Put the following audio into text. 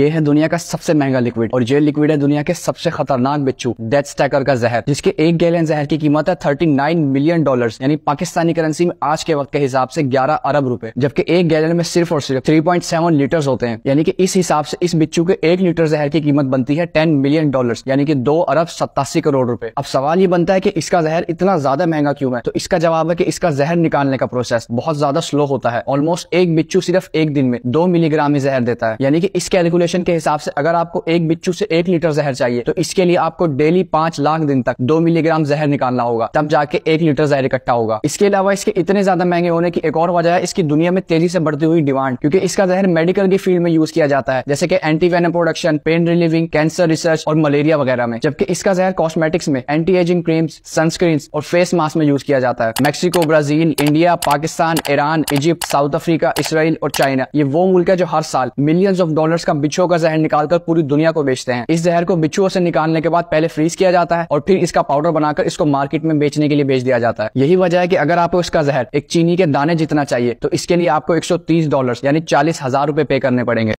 ये है दुनिया का सबसे महंगा लिक्विड और ये लिक्विड है दुनिया के सबसे खतरनाक बिच्छू डेथ स्टैकर का जहर जिसके एक गैलन जहर की कीमत है 39 मिलियन डॉलर्स यानी पाकिस्तानी करेंसी में आज के वक्त के हिसाब से 11 अरब रुपए जबकि एक गैलन में सिर्फ और सिर्फ 3.7 लीटर होते हैं यानी कि इस हिसाब से इस बिच्छू के एक लीटर जहर की कीमत बनती है टेन मिलियन डॉलर यानी कि दो अरब सत्तासी करोड़ रूपए अब सवाल ये बनता है की इसका जहर इतना ज्यादा महंगा क्यों है तो इसका जवाब है की इसका जहर निकालने का प्रोसेस बहुत ज्यादा स्लो होता है ऑलमोस्ट एक बिच्छू सिर्फ एक दिन में दो मिलीग्राम ही जहर देता है यानी कि इस कैलकुलेशन कैलकुलेशन के हिसाब से अगर आपको एक बिच्छू से एक लीटर जहर चाहिए तो इसके लिए आपको डेली पांच लाख दिन तक दो मिलीग्राम जहर निकालना होगा तब जाके एक लीटर जहर इकट्ठा होगा इसके अलावा इसके इतने ज्यादा महंगे होने की एक और वजह है इसकी दुनिया में तेजी से बढ़ती हुई डिमांड क्योंकि इसका जहर मेडिकल की फील्ड में यूज किया जाता है जैसे कि antivenom production pain relieving cancer research और मलेरिया वगैरह में जबकि इसका जहर कॉस्मेटिक्स में एंटी एजिंग क्रीम्स सनस्क्रीन और फेस मास्क में यूज किया जाता है Mexico Brazil India Pakistan Iran Egypt South Africa Israel और चाइना ये वो मुल्क है जो हर साल मिलियंस ऑफ डॉलर्स का बिछो बिच्छुओं का जहर निकालकर पूरी दुनिया को बेचते हैं इस जहर को बिच्छुओं से निकालने के बाद पहले फ्रीज किया जाता है और फिर इसका पाउडर बनाकर इसको मार्केट में बेचने के लिए बेच दिया जाता है यही वजह है की अगर आपको इसका जहर एक चीनी के दाने जितना चाहिए तो इसके लिए आपको एक डॉलर यानी चालीस हजार रूपए पे करने पड़ेंगे